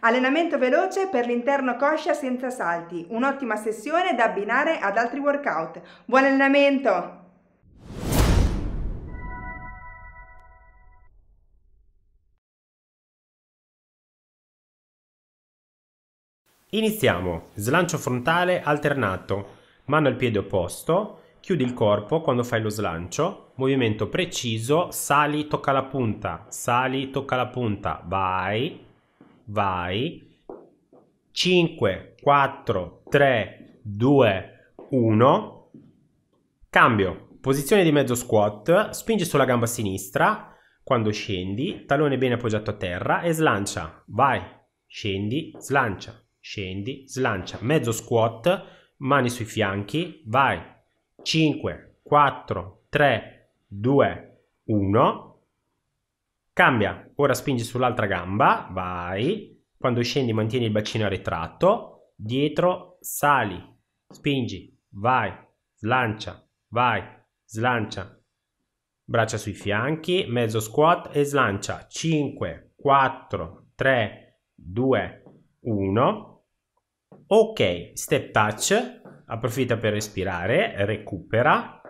Allenamento veloce per l'interno coscia senza salti, un'ottima sessione da abbinare ad altri workout. Buon allenamento! Iniziamo. Slancio frontale alternato. Mano al piede opposto, chiudi il corpo quando fai lo slancio, movimento preciso, sali, tocca la punta, sali, tocca la punta, vai, vai. 5, 4, 3, 2, 1. Cambio. Posizione di mezzo squat. Spingi sulla gamba sinistra quando scendi. Tallone bene appoggiato a terra e slancia. Vai. Scendi, slancia. Scendi, slancia. Mezzo squat. Mani sui fianchi. Vai. 5, 4, 3, 2, 1. Cambia Ora spingi sull'altra gamba, vai. Quando scendi mantieni il bacino retratto. Dietro, sali, spingi, vai, slancia, vai, slancia. Braccia sui fianchi, mezzo squat e slancia. 5, 4, 3, 2, 1. Ok, step touch. Approfitta per respirare, recupera.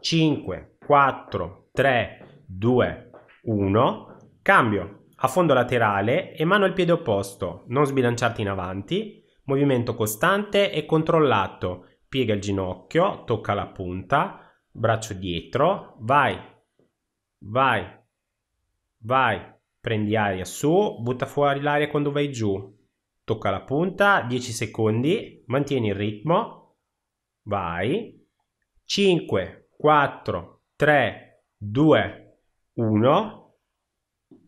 5, 4, 3, 2, 1 Cambio. A fondo laterale e mano al piede opposto, non sbilanciarti in avanti, movimento costante e controllato. Piega il ginocchio, tocca la punta, braccio dietro, vai, vai, vai, prendi aria su, butta fuori l'aria quando vai giù, tocca la punta, 10 secondi, mantieni il ritmo, vai, 5, 4, 3, 2, 1,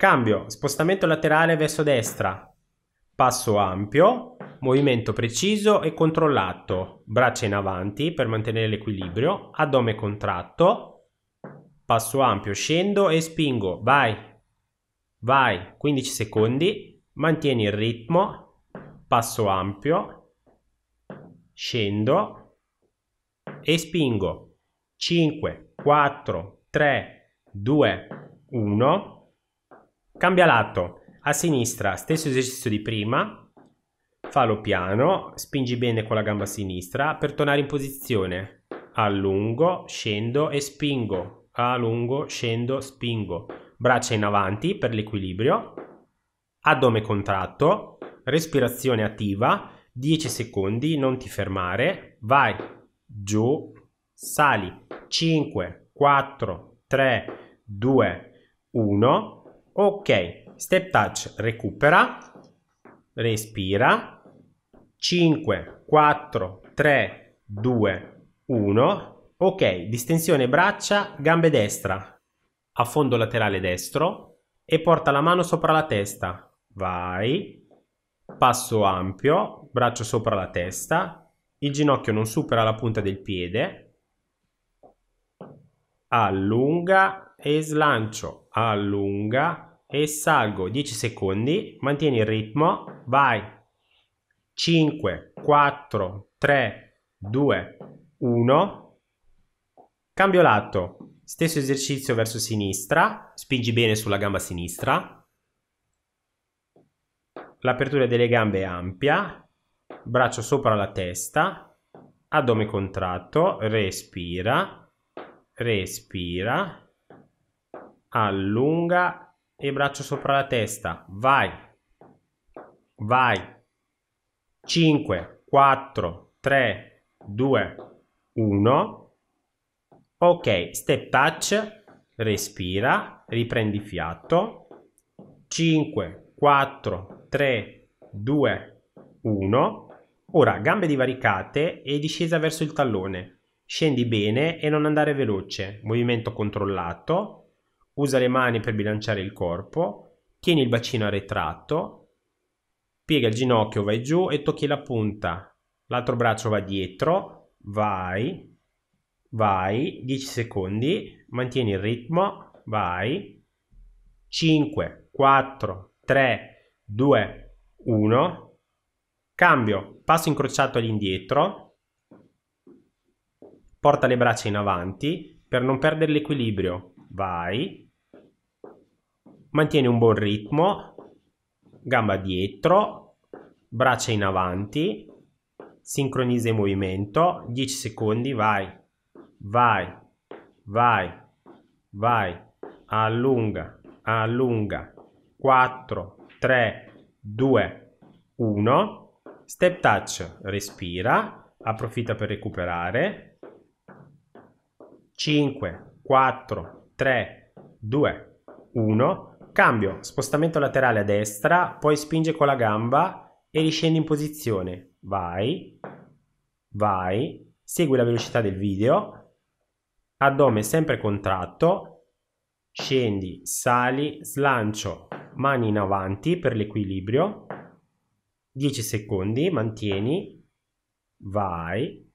Cambio, spostamento laterale verso destra, passo ampio, movimento preciso e controllato, braccia in avanti per mantenere l'equilibrio, addome contratto, passo ampio, scendo e spingo, vai, vai, 15 secondi, mantieni il ritmo, passo ampio, scendo e spingo, 5, 4, 3, 2, 1, Cambia lato, a sinistra, stesso esercizio di prima, fallo piano, spingi bene con la gamba sinistra, per tornare in posizione, allungo, scendo e spingo, allungo, scendo, spingo, braccia in avanti per l'equilibrio, addome contratto, respirazione attiva, 10 secondi, non ti fermare, vai, giù, sali, 5, 4, 3, 2, 1, Ok, step touch, recupera, respira, 5, 4, 3, 2, 1. Ok, distensione braccia, gambe destra, affondo laterale destro e porta la mano sopra la testa. Vai, passo ampio, braccio sopra la testa, il ginocchio non supera la punta del piede, allunga e slancio, allunga e e salgo 10 secondi, mantieni il ritmo, vai 5, 4, 3, 2, 1, cambio lato, stesso esercizio verso sinistra, spingi bene sulla gamba sinistra, l'apertura delle gambe è ampia, braccio sopra la testa, addome contratto, respira, respira, allunga e braccio sopra la testa. Vai. Vai. 5, 4, 3, 2, 1. Ok, step touch, respira, riprendi fiato. 5, 4, 3, 2, 1. Ora gambe divaricate e discesa verso il tallone. Scendi bene e non andare veloce. Movimento controllato usa le mani per bilanciare il corpo, tieni il bacino a retratto, piega il ginocchio, vai giù e tocchi la punta, l'altro braccio va dietro, vai, vai, 10 secondi, mantieni il ritmo, vai, 5, 4, 3, 2, 1, cambio, passo incrociato all'indietro, porta le braccia in avanti per non perdere l'equilibrio, vai, mantieni un buon ritmo, gamba dietro, braccia in avanti, sincronizza il movimento, 10 secondi, vai, vai, vai, vai, allunga, allunga, 4, 3, 2, 1, step touch, respira, approfitta per recuperare, 5, 4, 3, 2, 1, Cambio, spostamento laterale a destra, poi spinge con la gamba e riscendi in posizione. Vai, vai, segui la velocità del video, addome sempre contratto, scendi, sali, slancio, mani in avanti per l'equilibrio, 10 secondi, mantieni, vai,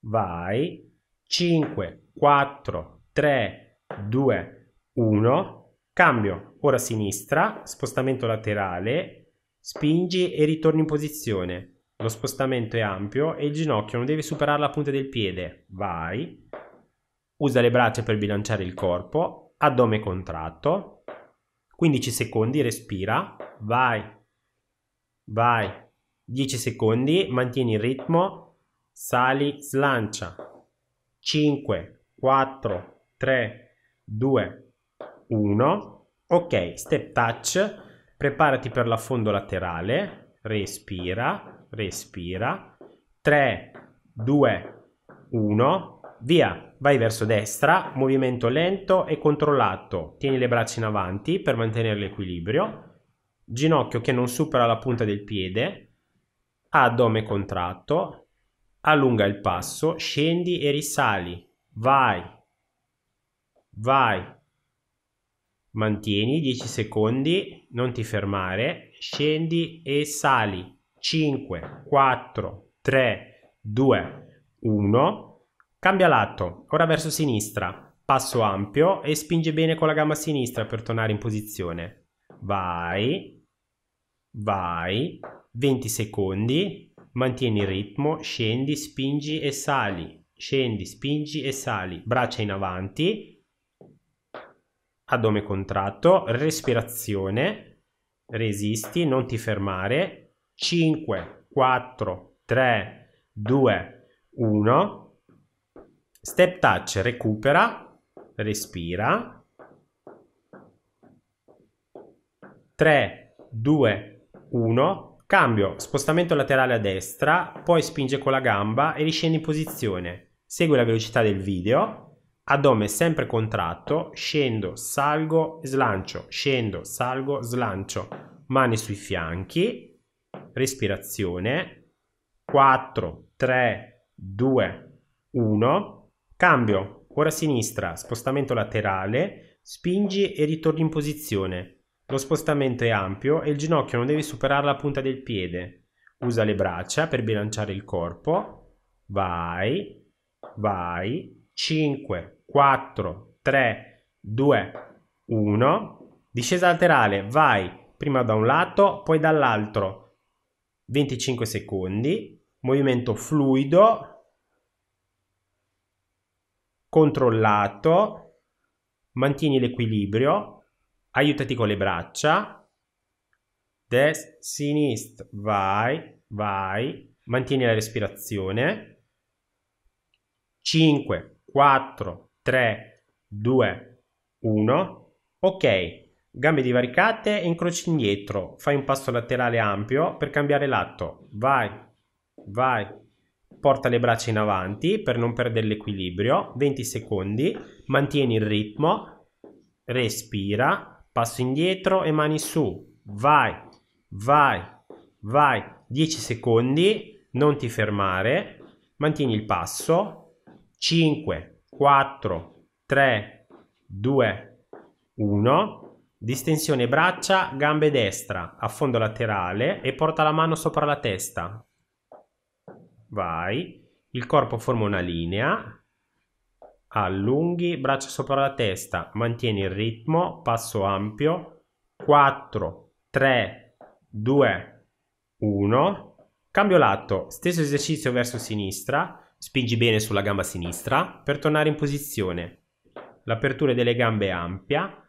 vai, 5, 4, 3, 2, 1 Cambio, ora sinistra, spostamento laterale, spingi e ritorni in posizione. Lo spostamento è ampio e il ginocchio non deve superare la punta del piede. Vai. Usa le braccia per bilanciare il corpo, addome contratto. 15 secondi, respira. Vai. Vai. 10 secondi, mantieni il ritmo. Sali, slancia. 5, 4, 3, 2, 1. Ok, step touch, preparati per l'affondo laterale, respira, respira. 3, 2, 1. Via, vai verso destra, movimento lento e controllato. Tieni le braccia in avanti per mantenere l'equilibrio. Ginocchio che non supera la punta del piede. Addome contratto. Allunga il passo, scendi e risali. Vai. Vai mantieni 10 secondi, non ti fermare, scendi e sali 5, 4, 3, 2, 1, cambia lato, ora verso sinistra, passo ampio e spinge bene con la gamba sinistra per tornare in posizione, vai, vai, 20 secondi, mantieni il ritmo, scendi, spingi e sali, scendi, spingi e sali, braccia in avanti, addome contratto, respirazione, resisti, non ti fermare, 5, 4, 3, 2, 1, step touch, recupera, respira, 3, 2, 1, cambio, spostamento laterale a destra, poi spinge con la gamba e riscendi in posizione. Segui la velocità del video ad sempre contratto, scendo, salgo, slancio, scendo, salgo, slancio, mani sui fianchi, respirazione, 4, 3, 2, 1, cambio, ora sinistra, spostamento laterale, spingi e ritorni in posizione. Lo spostamento è ampio e il ginocchio non deve superare la punta del piede. Usa le braccia per bilanciare il corpo. Vai, vai, 5, 4, 3, 2, 1. Discesa laterale, vai prima da un lato, poi dall'altro. 25 secondi, movimento fluido, controllato, mantieni l'equilibrio, aiutati con le braccia, destra, sinistra, vai, vai, mantieni la respirazione. 5, 4, 3, 2, 1. Ok, gambe divaricate, e incroci indietro, fai un passo laterale ampio per cambiare lato. Vai, vai, porta le braccia in avanti per non perdere l'equilibrio, 20 secondi, mantieni il ritmo, respira, passo indietro e mani su, vai, vai, vai, 10 secondi, non ti fermare, mantieni il passo, 5, 4, 3, 2, 1. Distensione braccia, gambe destra, affondo laterale e porta la mano sopra la testa. Vai. Il corpo forma una linea. Allunghi, braccia sopra la testa, mantieni il ritmo, passo ampio. 4, 3, 2, 1. Cambio lato, stesso esercizio verso sinistra Spingi bene sulla gamba sinistra per tornare in posizione. L'apertura delle gambe è ampia,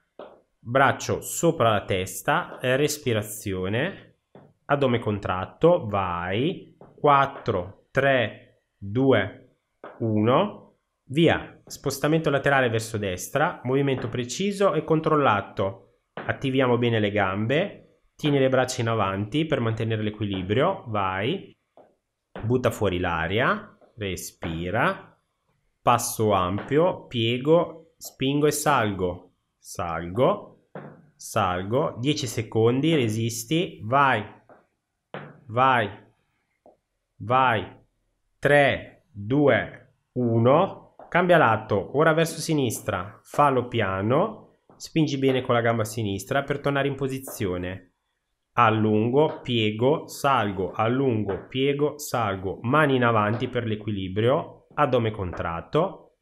braccio sopra la testa, eh, respirazione, addome contratto, vai, 4, 3, 2, 1, via, spostamento laterale verso destra, movimento preciso e controllato, attiviamo bene le gambe, tieni le braccia in avanti per mantenere l'equilibrio, vai, butta fuori l'aria, respira, passo ampio, piego, spingo e salgo, salgo, salgo, 10 secondi, resisti, vai, vai, vai, 3, 2, 1, cambia lato, ora verso sinistra, fallo piano, spingi bene con la gamba sinistra per tornare in posizione allungo, piego, salgo, allungo, piego, salgo, mani in avanti per l'equilibrio, addome contratto,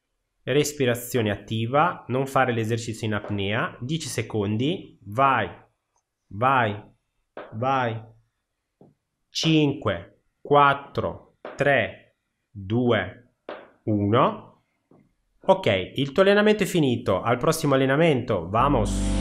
respirazione attiva, non fare l'esercizio in apnea, 10 secondi, vai, vai, vai, 5, 4, 3, 2, 1. Ok, il tuo allenamento è finito, al prossimo allenamento, vamos!